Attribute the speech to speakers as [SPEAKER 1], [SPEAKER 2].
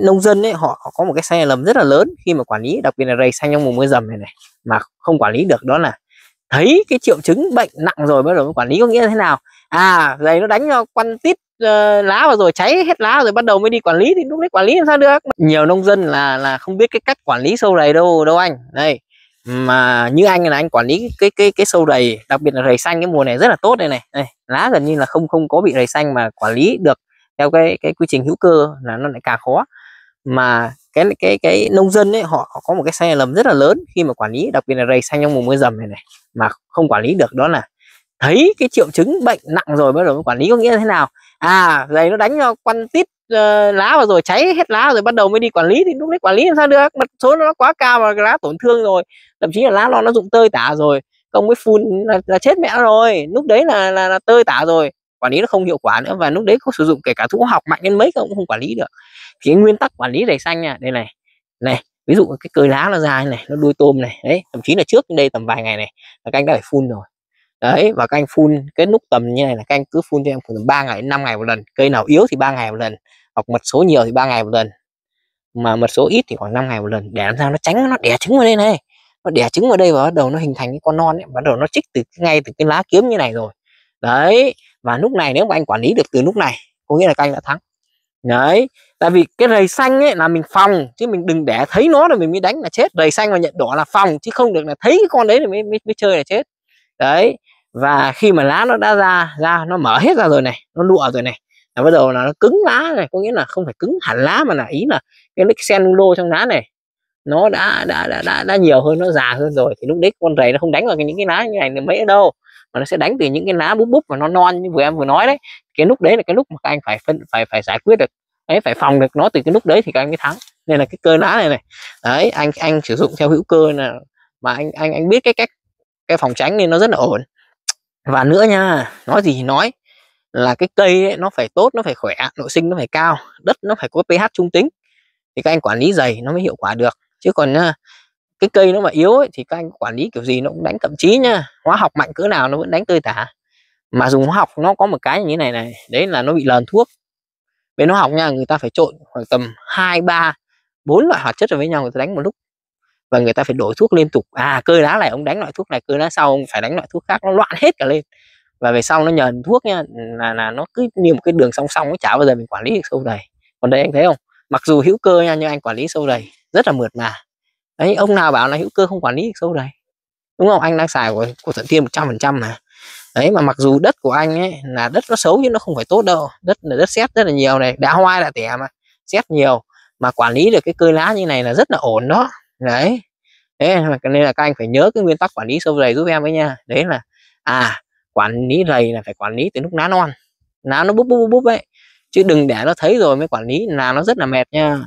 [SPEAKER 1] nông dân ấy họ có một cái sai lầm rất là lớn khi mà quản lý đặc biệt là rầy xanh trong mùa mưa dầm này này mà không quản lý được đó là thấy cái triệu chứng bệnh nặng rồi bắt đầu quản lý có nghĩa là thế nào à rầy nó đánh cho tít uh, lá vào rồi cháy hết lá rồi bắt đầu mới đi quản lý thì lúc đấy quản lý làm sao được nhiều nông dân là là không biết cái cách quản lý sâu rầy đâu đâu anh đây mà như anh là anh quản lý cái cái cái sâu rầy đặc biệt là rầy xanh cái mùa này rất là tốt đây này, này lá gần như là không không có bị rầy xanh mà quản lý được theo cái cái quy trình hữu cơ là nó lại càng khó mà cái cái cái nông dân ấy họ có một cái sai lầm rất là lớn khi mà quản lý đặc biệt là rầy xanh trong mùa mưa dầm này này mà không quản lý được đó là thấy cái triệu chứng bệnh nặng rồi bắt đầu mới quản lý có nghĩa là thế nào à rầy nó đánh cho quan tít uh, lá vào rồi cháy hết lá rồi bắt đầu mới đi quản lý thì lúc đấy quản lý làm sao được mật số nó quá cao và lá tổn thương rồi thậm chí là lá nó nó rụng tơi tả rồi công mới phun là, là chết mẹ rồi lúc đấy là là, là tơi tả rồi quản lý nó không hiệu quả nữa và lúc đấy có sử dụng kể cả thuốc học mạnh đến mấy cũng không quản lý được thì cái nguyên tắc quản lý đầy xanh nha đây này này ví dụ cái cơi lá nó dài này nó đuôi tôm này đấy thậm chí là trước đây tầm vài ngày này là canh đã phải phun rồi đấy và canh phun cái nút tầm như này là canh cứ phun cho em khoảng ba ngày năm ngày một lần cây nào yếu thì ba ngày một lần hoặc mật số nhiều thì ba ngày một lần mà mật số ít thì khoảng 5 ngày một lần để làm sao nó tránh nó đẻ trứng vào đây này nó đẻ trứng vào đây và bắt đầu nó hình thành cái con non ấy bắt đầu nó trích từ ngay từ cái lá kiếm như này rồi đấy và lúc này nếu mà anh quản lý được từ lúc này có nghĩa là các anh đã thắng đấy tại vì cái rầy xanh ấy là mình phòng chứ mình đừng để thấy nó rồi mình mới đánh là chết rầy xanh và nhận đỏ là phòng chứ không được là thấy cái con đấy thì mới, mới, mới chơi là chết đấy và khi mà lá nó đã ra ra nó mở hết ra rồi này nó lụa rồi này là bắt đầu là nó cứng lá này có nghĩa là không phải cứng hẳn lá mà là ý là cái sen lô trong lá này nó đã đã đã đã, đã nhiều hơn nó già hơn rồi thì lúc đấy con rầy nó không đánh vào những cái lá như này mấy đâu mà nó sẽ đánh từ những cái lá búp búp mà nó non như vừa em vừa nói đấy cái lúc đấy là cái lúc mà các anh phải phân phải phải giải quyết được ấy phải phòng được nó từ cái lúc đấy thì các anh mới thắng nên là cái cơ lá này này đấy anh anh sử dụng theo hữu cơ là mà anh anh anh biết cái cách cái phòng tránh nên nó rất là ổn và nữa nha nói gì thì nói là cái cây ấy, nó phải tốt nó phải khỏe nội sinh nó phải cao đất nó phải có ph trung tính thì các anh quản lý dày nó mới hiệu quả được chứ còn nha à, cái cây nó mà yếu ấy, thì các anh quản lý kiểu gì nó cũng đánh thậm chí nha hóa học mạnh cỡ nào nó vẫn đánh tươi tả mà dùng hóa học nó có một cái như thế này này đấy là nó bị lờn thuốc bên hóa học nha người ta phải trộn khoảng tầm hai ba bốn loại hoạt chất vào với nhau người ta đánh một lúc và người ta phải đổi thuốc liên tục à cây lá này ông đánh loại thuốc này cây lá sau ông phải đánh loại thuốc khác nó loạn hết cả lên và về sau nó nhờn thuốc nha là là nó cứ như một cái đường song song nó chả bao giờ mình quản lý được sâu đầy còn đây anh thấy không mặc dù hữu cơ nha nhưng anh quản lý sâu đầy rất là mượt mà đấy ông nào bảo là hữu cơ không quản lý được sâu đầy đúng không anh đang xài của của thuận thiên 100% mà đấy mà mặc dù đất của anh ấy là đất nó xấu chứ nó không phải tốt đâu đất là đất sét rất là nhiều này đã hoa đã tẻ mà sét nhiều mà quản lý được cái cơi lá như này là rất là ổn đó đấy thế mà nên là các anh phải nhớ cái nguyên tắc quản lý sâu rầy giúp em với nha đấy là à quản lý rầy là phải quản lý từ lúc lá non lá nó búp búp búp ấy chứ đừng để nó thấy rồi mới quản lý là nó rất là mệt nha